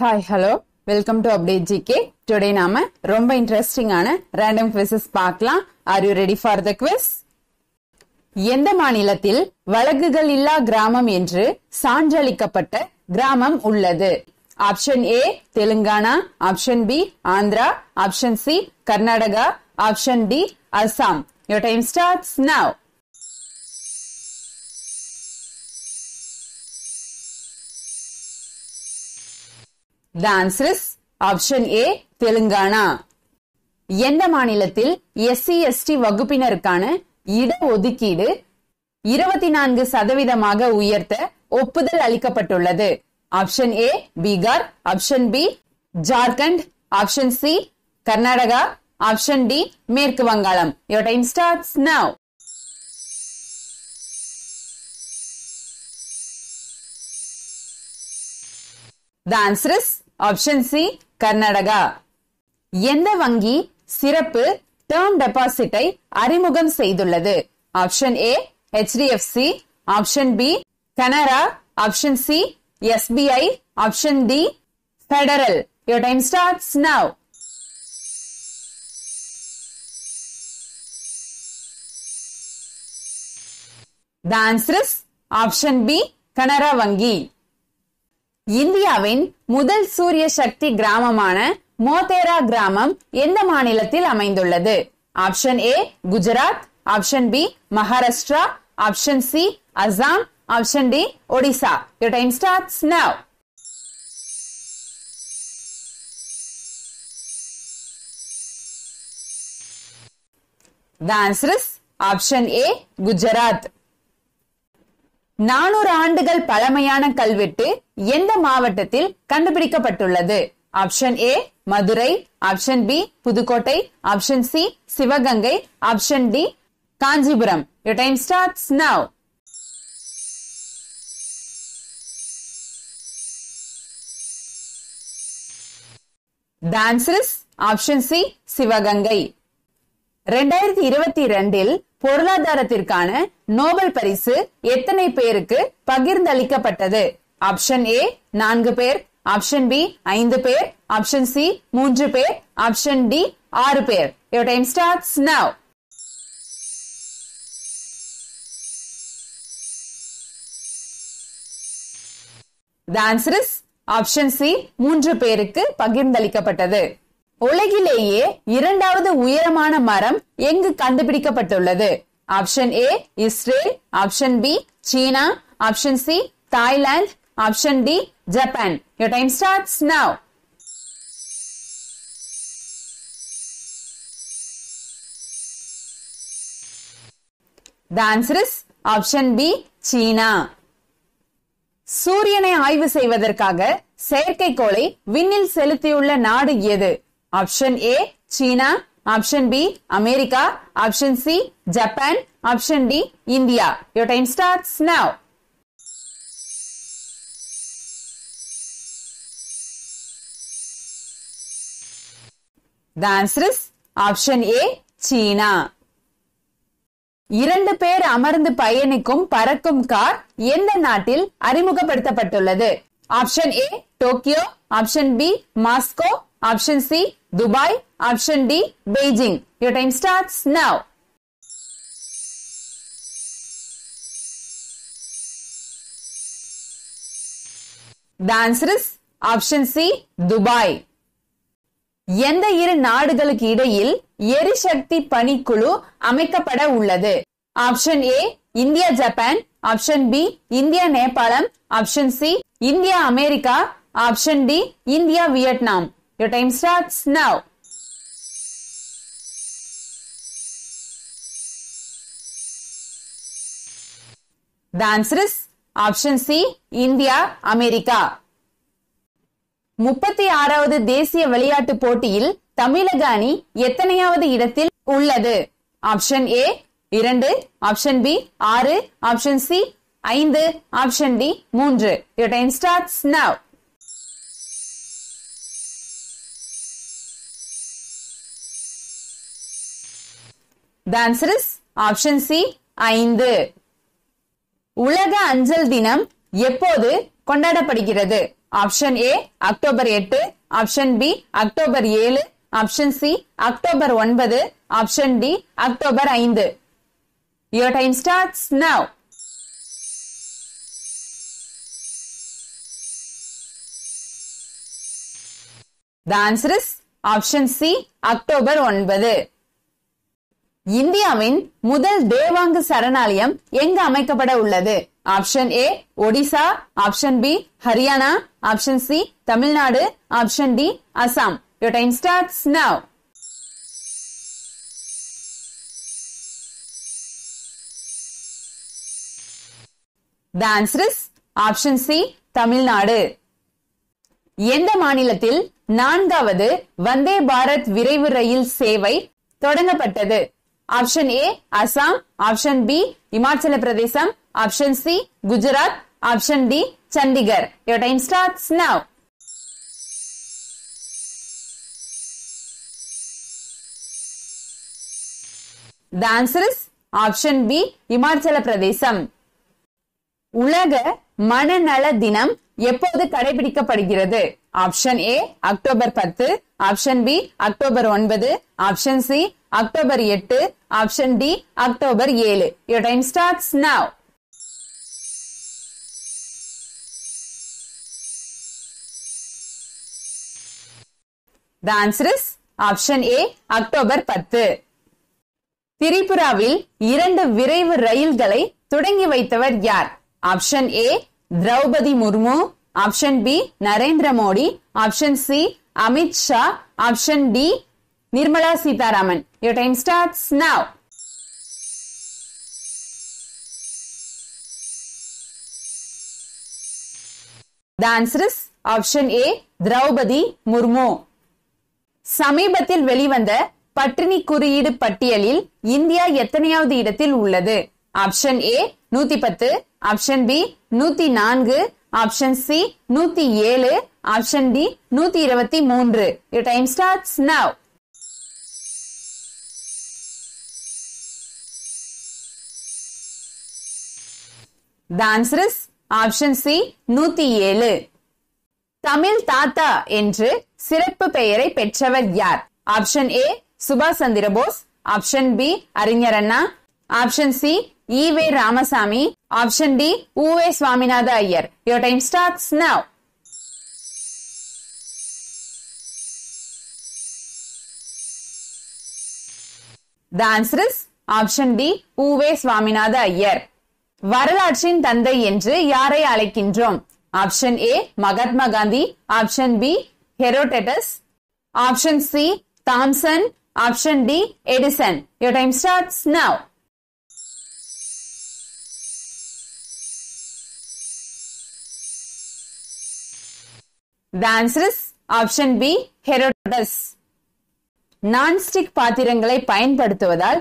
Hi hello welcome to update GK today நாம ரொம்ப இன்ட்ரெஸ்டிங்கான ரேண்டம் குவிசஸ் பார்க்கலாம் are you ready for the quiz எந்த மாநிலத்தில் வழக்குகள் இல்லா கிராமம் என்று சான்றளிக்கப்பட்ட கிராமம் உள்ளது option A Telangana option B Andhra option C Karnataka option D Assam your time starts now the answer is option A Telangana எந்த மாநிலத்தில் எஸ்சி எஸ்டி வகுப்பினருக்கான இடஒதுக்கீடு இருபத்தி நான்கு சதவீதமாக உயர்த்த ஒப்புதல் அளிக்கப்பட்டுள்ளது option A Bihar option B Jharkhand option C Karnataka option D மேற்கு வங்காளம் your time starts now The answer is option C Karnataka எந்த வங்கி சிறப்பு டேர்ம் டெபாசிட்டை அறிமுகம் செய்துள்ளது option A HDFC option B Canara option C SBI option D Federal your time starts now The option B Canara வங்கி இந்தியாவின் முதல் சூரிய சக்தி கிராமமான மோதேரா கிராமம் எந்த மாநிலத்தில் அமைந்துள்ளது option A Gujarat option B Maharashtra option C Assam option D Odisha your time starts now The நானூறு ஆண்டுகள் பழமையான கல்வெட்டு எந்த மாவட்டத்தில் கண்டுபிடிக்கப்பட்டுள்ளது option A Madurai option B Pudukkottai option C Sivaganga option D Kanchipuram you time starts now the option C Sivaganga ரெண்டாயிரத்தி இருபத்தி ரெண்டில் பொருளாதாரத்திற்கான நோபல் பரிசு எத்தனை பேருக்கு பகிர்ந்தளிக்கப்பட்டது ஆப்ஷன் ஏ நான்கு பேர் ஆப்ஷன் பி ஐந்து பேர் ஆப்ஷன் சி மூன்று பேர் ஆப்ஷன் டி ஆறு பேர் time starts now the answer is option C மூன்று பேருக்கு பகிர்ந்தளிக்கப்பட்டது உலகிலேயே இரண்டாவது உயரமான மரம் எங்கு கண்டுபிடிக்கப்பட்டுள்ளது option A Israel option B China option C Thailand Option D, Japan. Your time starts now. The answer is option B, China. சூரியனை ஆய்வு செய்வதற்காக செயற்கைக்கோளை விண்ணில் செலுத்தியுள்ள நாடு எது option A China option B America option C Japan option D India your time starts now The answer is option A China இரண்டு பேர் அமர்ந்து பயணிக்கும் பறக்கும் கார் எந்த நாட்டில் அறிமுகப்படுத்தப்பட்டுள்ளது option A Tokyo option B Moscow option C Dubai option D Beijing you time starts now The option C Dubai எந்த இரு நாடுகளுக்கு இடையில் எரிசக்தி பணிக்குழு அமைக்கப்பட உள்ளது option A India Japan option B India Nepal option C India America option D India Vietnam your time starts now The answer is option C, India, America. முப்பத்தி ஆறாவது தேசிய விளையாட்டு போட்டியில் தமிழக அணி எத்தனையாவது இடத்தில் உள்ளது ஆப்ஷன் ஏ இரண்டு ஆப்ஷன் பி ஆறு ஆப்ஷன் சி ஐந்து ஆப்ஷன் டி மூன்று your time starts now The option C ஐந்து உலக அஞ்சல் தினம் எப்போது கொண்டாடப்படுகிறது ஆப்ஷன் ஏ அக்டோபர் எட்டு ஆப்ஷன் பி அக்டோபர் ஏழு ஆப்ஷன் சி அக்டோபர் ஒன்பது ஆப்ஷன் டி அக்டோபர் ஐந்து your time starts now the answer is option C October ஒன்பது இந்தியாவின் முதல் தேவாங்கு சரணாலயம் எங்கு அமைக்கப்பட உள்ளது option A Odisha option B Haryana option C Tamil Nadu option D Assam yo time starts now the answer is option C Tamil Nadu எந்த மாநிலத்தில் நான்காவது வந்தே பாரத் விரைவு ரயில் சேவை தொடங்கப்பட்டது option A Assam option B Himachal பிரதேசம் option C Gujarat option D Chandigarh yo time starts now The option B Himachal பிரதேசம் உலக மனநல தினம் எப்போது கடைபிடிக்கப்படுகிறது ஆப்ஷன் ஏ அக்டோபர் பத்து ஆப்ஷன் பி அக்டோபர் ஒன்பது ஆப்ஷன் சி அக்டோபர் எட்டு ஆப்ஷன் டி அக்டோபர் ஏழு யோ time starts now the answer is option A October பத்து திரிபுராவில் இரண்டு விரைவு ரயில்களை தொடங்கி வைத்தவர் யார் option A Droupadi Murmu option B Narendra Modi option C Amit Shah option D Nirmala Sitharaman your time starts now The answer is Droupadi Murmu சமீபத்தில் வெளிவந்த பட்டினி குறியீடு பட்டியலில் இந்தியா எத்தனையாவது இடத்தில் உள்ளது ஆப்ஷன் ஏ நூத்தி பத்து ஆப்ஷன் பி நூத்தி நான்கு ஆப்ஷன் சி நூத்தி ஏழு ஆப்ஷன் டி நூத்தி இருபத்தி மூன்று time starts now the option C நூத்தி ஏழு தமிழ் தாத்தா என்று சிறப்பு பெயரை பெற்றவர் யார் ஆப்ஷன் ஏ சுபாஷ் சந்திர Bose option B Arignar Anna option C EV Ramasamy option D UVe Swaminatha Iyer your time starts now The answer is option D, Uve Iyer வரலாற்றின் தந்தை என்று யாரை அழைக்கின்றோம் option A Mahatma Gandhi option B Herodotus option C Thomson option D Edison your time starts now option B is nonstick பாத்திரங்களை பயன்படுத்துவதால்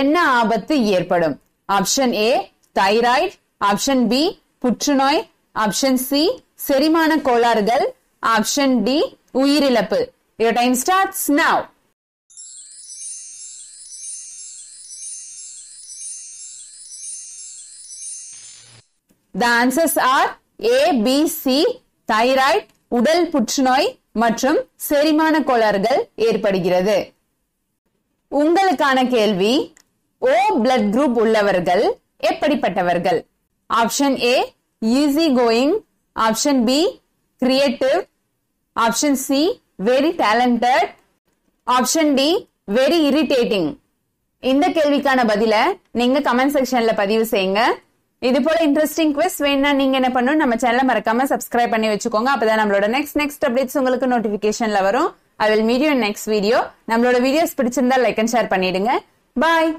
என்ன ஆபத்து ஏற்படும் option A thyroid option B புற்றுநோய் ஆப்ஷன் சி செரிமான கோளாறுகள் ஆப்ஷன் டி உயிரிழப்பு your time starts now The answers are A, B, C, thyroid உடல் புற்றுநோய் மற்றும் செரிமான கோளாறுகள் ஏற்படுகிறது உங்களுக்கான கேள்வி ஓ பிளட் குரூப் உள்ளவர்கள் எப்படிப்பட்டவர்கள் option A easy going option B creative option C very talented option D very irritating இந்த கேள்விக்கான பதில நீங்க கமெண்ட் செக்ஷன்ல பதிவு செய்யுங்க இது போல இன்ட்ரெஸ்டிங் குவிஸ் வேணா நீங்க என்ன பண்ணணும் நம்ம சேனல மறக்காம சப்ஸ்கிரைப் பண்ணி வச்சுக்கோங்க அப்பதான் நம்மளோட நெக்ஸ்ட் நெக்ஸ்ட் அப்டேட்ஸ் உங்களுக்கு நோட்டிபிகேஷன்ல வரும் I will meet you next video நம்மளோட வீடியோஸ் பிடிச்சிருந்தா லைக் அண்ட் ஷேர் பண்ணிடுங்க பாய்